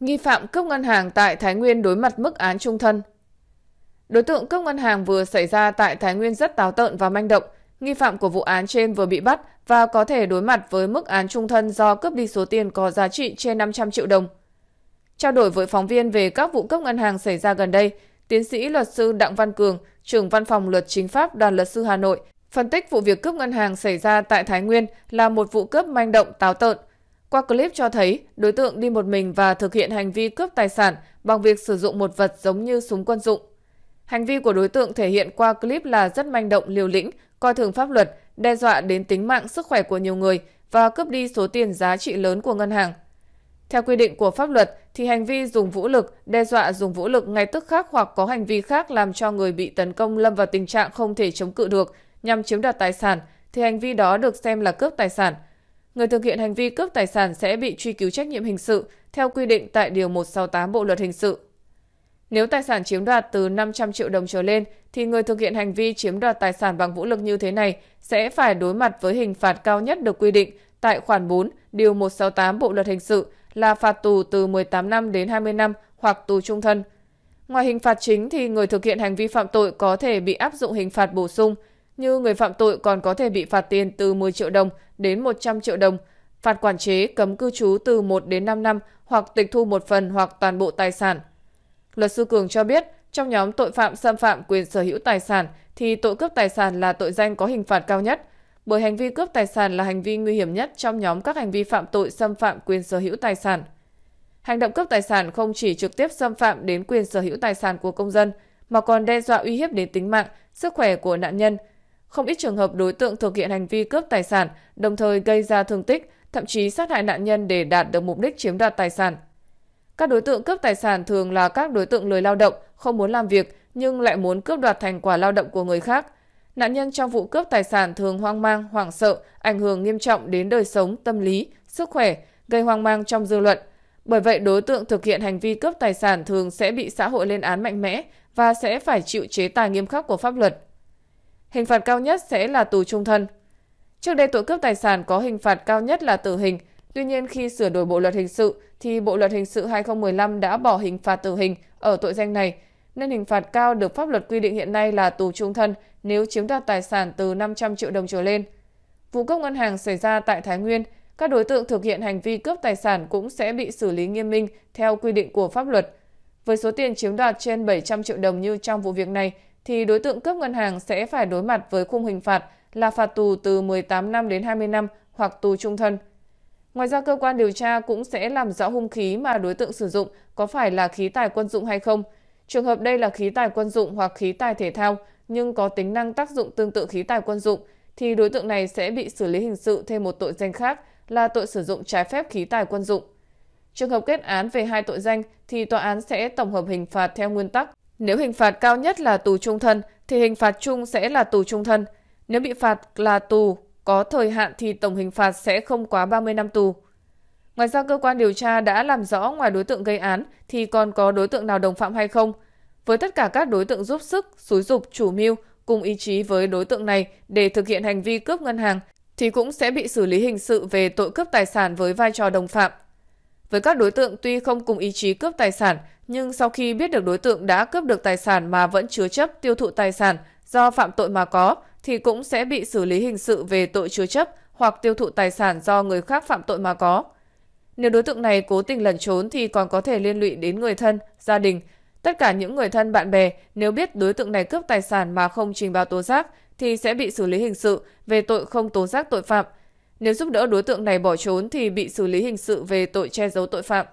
Nghi phạm cướp ngân hàng tại Thái Nguyên đối mặt mức án trung thân. Đối tượng cướp ngân hàng vừa xảy ra tại Thái Nguyên rất táo tợn và manh động. Nghi phạm của vụ án trên vừa bị bắt và có thể đối mặt với mức án trung thân do cướp đi số tiền có giá trị trên 500 triệu đồng. Trao đổi với phóng viên về các vụ cướp ngân hàng xảy ra gần đây, tiến sĩ luật sư Đặng Văn Cường, trưởng văn phòng luật chính pháp Đoàn luật sư Hà Nội, phân tích vụ việc cướp ngân hàng xảy ra tại Thái Nguyên là một vụ cướp manh động táo tợn, qua clip cho thấy, đối tượng đi một mình và thực hiện hành vi cướp tài sản bằng việc sử dụng một vật giống như súng quân dụng. Hành vi của đối tượng thể hiện qua clip là rất manh động liều lĩnh, coi thường pháp luật, đe dọa đến tính mạng sức khỏe của nhiều người và cướp đi số tiền giá trị lớn của ngân hàng. Theo quy định của pháp luật thì hành vi dùng vũ lực, đe dọa dùng vũ lực ngay tức khắc hoặc có hành vi khác làm cho người bị tấn công lâm vào tình trạng không thể chống cự được nhằm chiếm đoạt tài sản thì hành vi đó được xem là cướp tài sản – người thực hiện hành vi cướp tài sản sẽ bị truy cứu trách nhiệm hình sự theo quy định tại Điều 168 Bộ Luật Hình sự. Nếu tài sản chiếm đoạt từ 500 triệu đồng trở lên, thì người thực hiện hành vi chiếm đoạt tài sản bằng vũ lực như thế này sẽ phải đối mặt với hình phạt cao nhất được quy định tại khoản 4, Điều 168 Bộ Luật Hình sự là phạt tù từ 18 năm đến 20 năm hoặc tù trung thân. Ngoài hình phạt chính thì người thực hiện hành vi phạm tội có thể bị áp dụng hình phạt bổ sung – như người phạm tội còn có thể bị phạt tiền từ 10 triệu đồng đến 100 triệu đồng, phạt quản chế cấm cư trú từ 1 đến 5 năm hoặc tịch thu một phần hoặc toàn bộ tài sản. Luật sư Cường cho biết, trong nhóm tội phạm xâm phạm quyền sở hữu tài sản thì tội cướp tài sản là tội danh có hình phạt cao nhất, bởi hành vi cướp tài sản là hành vi nguy hiểm nhất trong nhóm các hành vi phạm tội xâm phạm quyền sở hữu tài sản. Hành động cướp tài sản không chỉ trực tiếp xâm phạm đến quyền sở hữu tài sản của công dân mà còn đe dọa uy hiếp đến tính mạng, sức khỏe của nạn nhân – không ít trường hợp đối tượng thực hiện hành vi cướp tài sản, đồng thời gây ra thương tích, thậm chí sát hại nạn nhân để đạt được mục đích chiếm đoạt tài sản. Các đối tượng cướp tài sản thường là các đối tượng lười lao động, không muốn làm việc nhưng lại muốn cướp đoạt thành quả lao động của người khác. Nạn nhân trong vụ cướp tài sản thường hoang mang, hoảng sợ, ảnh hưởng nghiêm trọng đến đời sống, tâm lý, sức khỏe, gây hoang mang trong dư luận. Bởi vậy, đối tượng thực hiện hành vi cướp tài sản thường sẽ bị xã hội lên án mạnh mẽ và sẽ phải chịu chế tài nghiêm khắc của pháp luật. Hình phạt cao nhất sẽ là tù trung thân. Trước đây tội cướp tài sản có hình phạt cao nhất là tử hình, tuy nhiên khi sửa đổi bộ luật hình sự thì bộ luật hình sự 2015 đã bỏ hình phạt tử hình ở tội danh này, nên hình phạt cao được pháp luật quy định hiện nay là tù trung thân nếu chiếm đoạt tài sản từ 500 triệu đồng trở lên. Vụ cướp ngân hàng xảy ra tại Thái Nguyên, các đối tượng thực hiện hành vi cướp tài sản cũng sẽ bị xử lý nghiêm minh theo quy định của pháp luật. Với số tiền chiếm đoạt trên 700 triệu đồng như trong vụ việc này thì đối tượng cướp ngân hàng sẽ phải đối mặt với khung hình phạt là phạt tù từ 18 năm đến 20 năm hoặc tù trung thân. Ngoài ra, cơ quan điều tra cũng sẽ làm rõ hung khí mà đối tượng sử dụng có phải là khí tài quân dụng hay không. Trường hợp đây là khí tài quân dụng hoặc khí tài thể thao nhưng có tính năng tác dụng tương tự khí tài quân dụng, thì đối tượng này sẽ bị xử lý hình sự thêm một tội danh khác là tội sử dụng trái phép khí tài quân dụng. Trường hợp kết án về hai tội danh thì tòa án sẽ tổng hợp hình phạt theo nguyên tắc nếu hình phạt cao nhất là tù trung thân, thì hình phạt chung sẽ là tù trung thân. Nếu bị phạt là tù có thời hạn thì tổng hình phạt sẽ không quá 30 năm tù. Ngoài ra cơ quan điều tra đã làm rõ ngoài đối tượng gây án thì còn có đối tượng nào đồng phạm hay không. Với tất cả các đối tượng giúp sức, xúi dục, chủ mưu cùng ý chí với đối tượng này để thực hiện hành vi cướp ngân hàng thì cũng sẽ bị xử lý hình sự về tội cướp tài sản với vai trò đồng phạm. Với các đối tượng tuy không cùng ý chí cướp tài sản, nhưng sau khi biết được đối tượng đã cướp được tài sản mà vẫn chứa chấp tiêu thụ tài sản do phạm tội mà có, thì cũng sẽ bị xử lý hình sự về tội chứa chấp hoặc tiêu thụ tài sản do người khác phạm tội mà có. Nếu đối tượng này cố tình lẩn trốn thì còn có thể liên lụy đến người thân, gia đình. Tất cả những người thân bạn bè nếu biết đối tượng này cướp tài sản mà không trình báo tố giác thì sẽ bị xử lý hình sự về tội không tố giác tội phạm nếu giúp đỡ đối tượng này bỏ trốn thì bị xử lý hình sự về tội che giấu tội phạm.